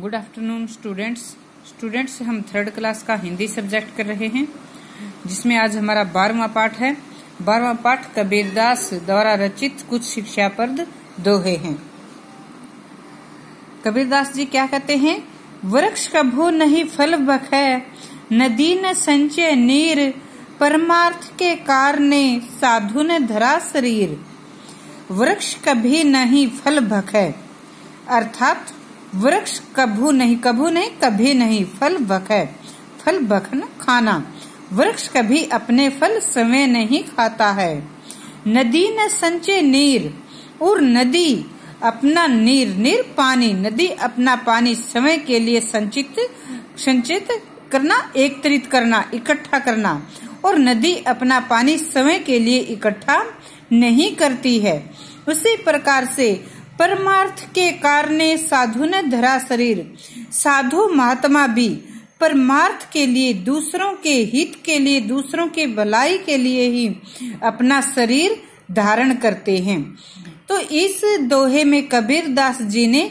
good afternoon students students हम third class का Hindi subject कर रहे हैं जिसमें आज हमारा बारहवा पाठ है बारहवा पाठ कबीरदास द्वारा रचित कुछ शिक्षा पर्द दोहे हैं कबीरदास जी क्या कहते हैं वृक्ष कभू नहीं फल बख नदी न संचय नीर परमार्थ के कार ने साधु ने धरा शरीर वृक्ष कभी नहीं फल है अर्थात वृक्ष कभू नहीं कभू नहीं कभी नहीं फल बख फल बखन खाना वृक्ष कभी अपने फल समय नहीं खाता है नदी न संचय नीर और नदी अपना नीर नीर पानी नदी अपना पानी समय के लिए संचित संचित करना एकत्रित करना इकट्ठा करना और नदी अपना पानी समय के लिए इकट्ठा नहीं करती है उसी प्रकार से परमार्थ के कारण साधु ने धरा शरीर साधु महात्मा भी परमार्थ के लिए दूसरों के हित के लिए दूसरों के भलाई के लिए ही अपना शरीर धारण करते हैं तो इस दोहे में कबीर दास जी ने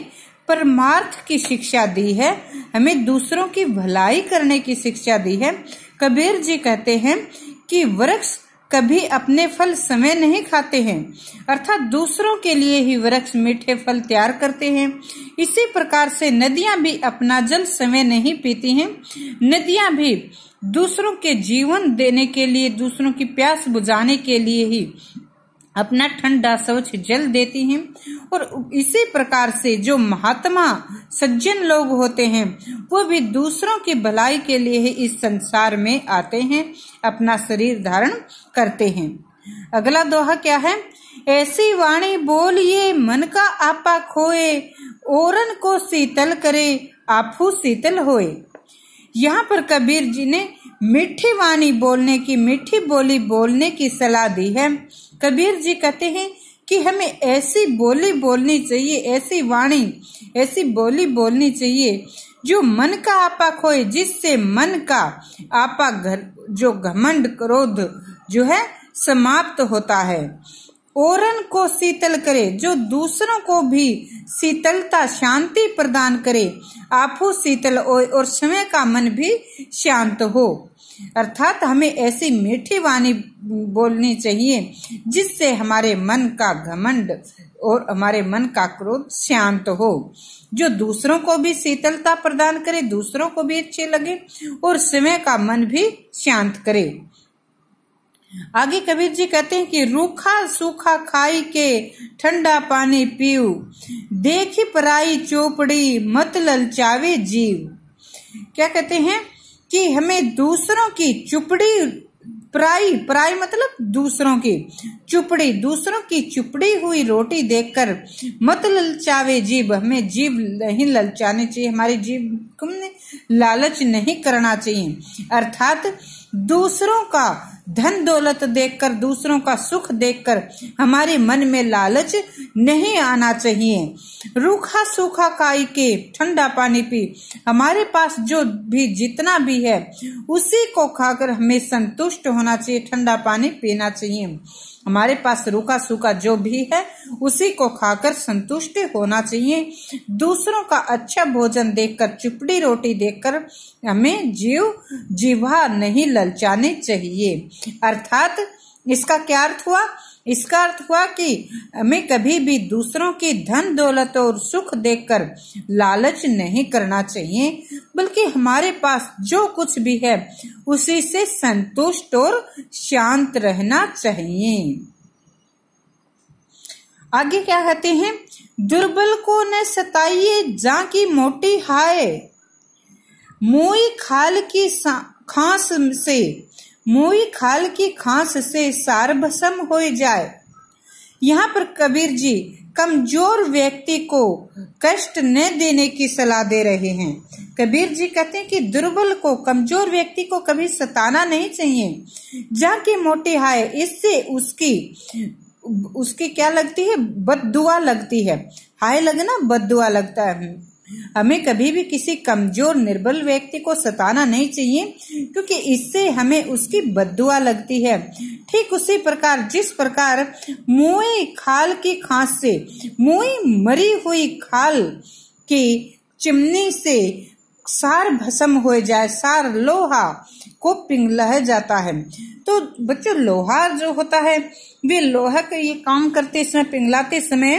परमार्थ की शिक्षा दी है हमें दूसरों की भलाई करने की शिक्षा दी है कबीर जी कहते हैं कि वृक्ष कभी अपने फल समय नहीं खाते हैं अर्थात दूसरों के लिए ही वृक्ष मीठे फल तैयार करते हैं इसी प्रकार से नदियां भी अपना जल समय नहीं पीती हैं नदियां भी दूसरों के जीवन देने के लिए दूसरों की प्यास बुझाने के लिए ही अपना ठंडा शौच जल देती हैं और इसी प्रकार से जो महात्मा सज्जन लोग होते हैं वो भी दूसरों की भलाई के लिए ही इस संसार में आते हैं अपना शरीर धारण करते हैं अगला दोहा क्या है ऐसी वाणी बोलिए मन का आपा खोए औरन को शीतल करे आपू शीतल होए यहाँ पर कबीर जी ने मीठी वाणी बोलने की मीठी बोली बोलने की सलाह दी है कबीर जी कहते हैं कि हमें ऐसी बोली बोलनी चाहिए ऐसी वाणी ऐसी बोली बोलनी चाहिए जो मन का आपा खोए जिससे मन का आपा घर जो घमंड क्रोध जो है समाप्त होता है और को शीतल करे जो दूसरों को भी शीतलता शांति प्रदान करे आपो शीतल और समय का मन भी शांत हो अर्थात हमें ऐसी मीठी वाणी बोलनी चाहिए जिससे हमारे मन का घमंड और हमारे मन का क्रोध शांत हो जो दूसरों को भी शीतलता प्रदान करे दूसरों को भी अच्छे लगे और समय का मन भी शांत करे आगे कबीर जी कहते हैं कि रूखा सूखा खाई के ठंडा पानी पीऊ देखी पराई चोपड़ी मत ललचावे जीव क्या कहते हैं कि हमें दूसरों की चुपड़ी प्राई प्राई मतलब दूसरों की चुपड़ी दूसरों की चुपड़ी हुई रोटी देखकर मत ललचावे जीव हमें जीव नहीं ललचाने चाहिए हमारी जीव को लालच नहीं करना चाहिए अर्थात दूसरों का धन दौलत देखकर दूसरों का सुख देखकर हमारे मन में लालच नहीं आना चाहिए रूखा सूखा काई के ठंडा पानी पी हमारे पास जो भी जितना भी है उसी को खाकर हमें संतुष्ट होना चाहिए ठंडा पानी पीना चाहिए हमारे पास रूखा सूखा जो भी है उसी को खाकर संतुष्ट होना चाहिए दूसरों का अच्छा भोजन देखकर चुपड़ी रोटी देखकर हमें जीव जीवा नहीं ललचाने चाहिए अर्थात इसका क्या अर्थ हुआ इसका अर्थ हुआ कि हमें कभी भी दूसरों की धन दौलत और सुख देखकर लालच नहीं करना चाहिए बल्कि हमारे पास जो कुछ भी है उसी से संतुष्ट और शांत रहना चाहिए आगे क्या कहते हैं दुर्बल को न सताइए जा की मोटी हाय मुई खाल की खांस से मुई खाल की खांस से सार्वसम हो जाए यहाँ पर कबीर जी कमजोर व्यक्ति को कष्ट न देने की सलाह दे रहे हैं कबीर जी कहते हैं कि दुर्बल को कमजोर व्यक्ति को कभी सताना नहीं चाहिए जाके मोटे हाय इससे उसकी उसकी क्या लगती है बद लगती है हाय लगना बद लगता है हमें कभी भी किसी कमजोर निर्बल व्यक्ति को सताना नहीं चाहिए क्योंकि इससे हमें उसकी बदुआ लगती है ठीक उसी प्रकार जिस प्रकार मुए खाल की खांस से मुई मरी हुई खाल की चिमनी से सार भसम हो जाए सार लोहा को पिघला जाता है तो बच्चों लोहा जो होता है वे लोहा का ये काम करते समय पिंगलाते समय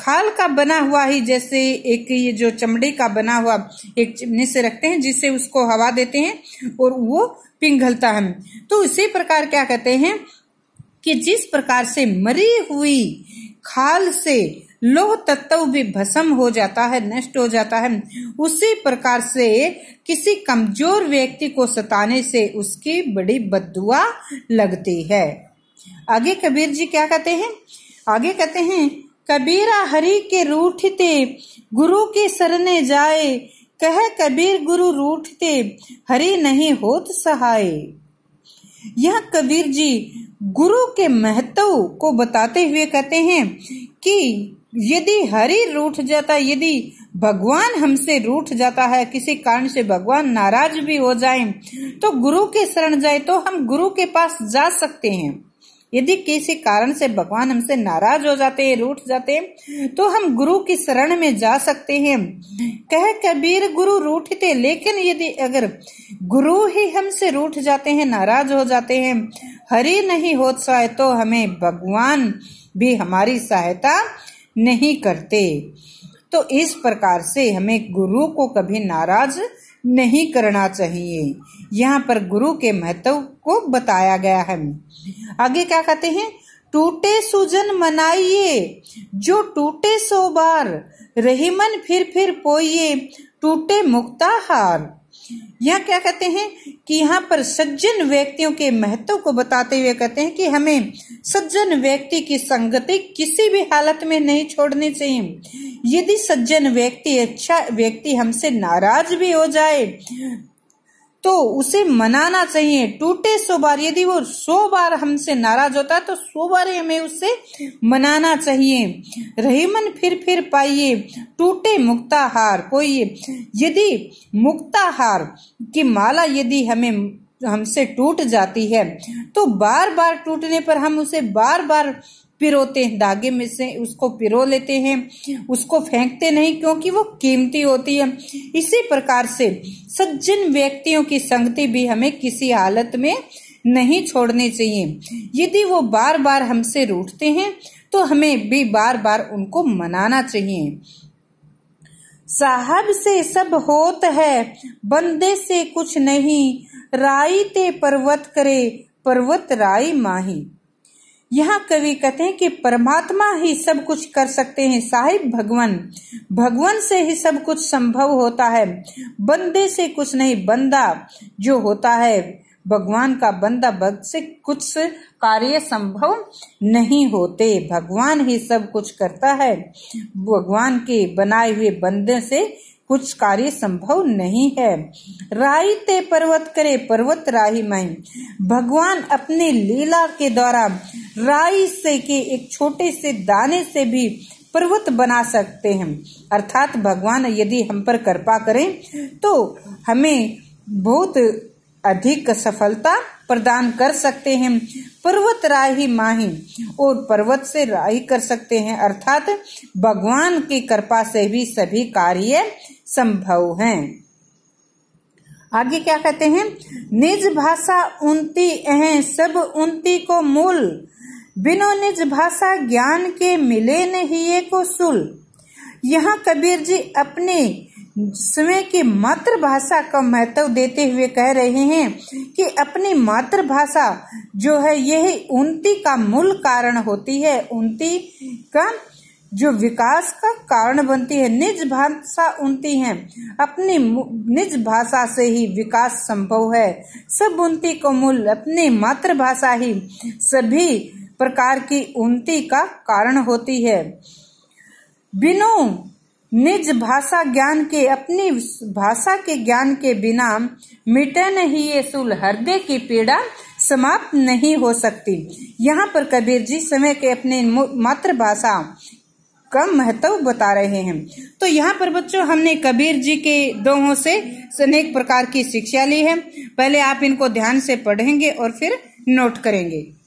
खाल का बना हुआ ही जैसे एक ये जो चमड़े का बना हुआ एक चिमनी से रखते हैं जिससे उसको हवा देते हैं और वो पिंगलता है तो इसी प्रकार क्या कहते हैं कि जिस प्रकार से मरी हुई खाल से लोह तत्व भी भस्म हो जाता है नष्ट हो जाता है उसी प्रकार से किसी कमजोर व्यक्ति को सताने से उसकी बड़ी बदुआ लगती है आगे कबीर जी क्या कहते हैं आगे कहते हैं कबीरा हरि के रूठते गुरु के सरने जाए कह कबीर गुरु रूठते हरि नहीं होत सहाय यह कबीर जी गुरु के महत्व को बताते हुए कहते हैं कि यदि हरि रूठ जाता यदि भगवान हमसे रूठ जाता है किसी कारण से भगवान नाराज भी हो जाए तो गुरु के शरण जाए तो हम गुरु के पास जा सकते हैं यदि किसी कारण से भगवान हमसे नाराज हो जाते हैं रूठ जाते हैं तो हम गुरु की शरण में जा सकते हैं कह कबीर गुरु रूठते लेकिन यदि अगर गुरु ही हमसे रूठ जाते हैं नाराज हो जाते हैं हरि नहीं हो सके तो हमें भगवान भी हमारी सहायता नहीं करते तो इस प्रकार से हमें गुरु को कभी नाराज नहीं करना चाहिए यहाँ पर गुरु के महत्व को बताया गया है आगे क्या कहते हैं टूटे सुजन मनाइए जो टूटे सो बार रही मन फिर फिर पोइए टूटे मुक्ता हार यह क्या कहते हैं कि यहाँ पर सज्जन व्यक्तियों के महत्व को बताते हुए कहते हैं कि हमें सज्जन व्यक्ति की संगति किसी भी हालत में नहीं छोड़नी चाहिए यदि सज्जन व्यक्ति अच्छा व्यक्ति हमसे नाराज भी हो जाए तो उसे मनाना चाहिए टूटे सो बार यदि वो सो बार हमसे नाराज होता है तो सो बार हमें उसे मनाना चाहिए रही मन फिर फिर पाइए टूटे मुक्ता हार कोई यदि मुक्ताहार की माला यदि हमें हमसे टूट जाती है तो बार बार टूटने पर हम उसे बार बार पिरोते हैं धागे में से उसको पिरो लेते हैं उसको फेंकते नहीं क्योंकि वो कीमती होती है इसी प्रकार से सज्जन व्यक्तियों की संगति भी हमें किसी हालत में नहीं छोड़नी चाहिए यदि वो बार बार हमसे रूठते हैं तो हमें भी बार बार उनको मनाना चाहिए साहब से सब होत है बंदे से कुछ नहीं राई ते पर्वत करे पर्वत राई माही यहाँ कवि कहते हैं कि परमात्मा ही सब कुछ कर सकते हैं साहिब भगवान भगवान से ही सब कुछ संभव होता है बंदे से कुछ नहीं बंदा जो होता है भगवान का बंदा भक्त से कुछ कार्य संभव नहीं होते भगवान ही सब कुछ करता है भगवान के बनाए हुए बंदे से कुछ कार्य संभव नहीं है राही ते पर्वत करे पर्वत राही मई भगवान अपने लीला के द्वारा राई से के एक छोटे से दाने से भी पर्वत बना सकते हैं अर्थात भगवान यदि हम पर कृपा करें तो हमें बहुत अधिक सफलता प्रदान कर सकते हैं पर्वत राही माही और पर्वत से राही कर सकते हैं अर्थात भगवान की कृपा से भी सभी कार्य संभव हैं आगे क्या कहते हैं निज भाषा उन्ती है सब उन्ती को मूल बिनो निज भाषा ज्ञान के मिले नहीं को सुल यहाँ कबीर जी अपने स्वयं की मातृभाषा का महत्व देते हुए कह रहे हैं कि अपनी मातृभाषा जो है यही उन्नति का मूल कारण होती है उन्नति का जो विकास का कारण बनती है निज भाषा उन्नति है अपनी निज भाषा से ही विकास संभव है सब उन्नति को मूल अपनी मातृभाषा ही सभी प्रकार की उन्नति का कारण होती है बिनु निज भाषा ज्ञान के अपनी भाषा के ज्ञान के बिना मिटे नहीं ये सुल हृदय की पीड़ा समाप्त नहीं हो सकती यहाँ पर कबीर जी समय के अपने मातृभाषा का महत्व बता रहे हैं तो यहाँ पर बच्चों हमने कबीर जी के दोहों से अनेक प्रकार की शिक्षा ली है पहले आप इनको ध्यान से पढ़ेंगे और फिर नोट करेंगे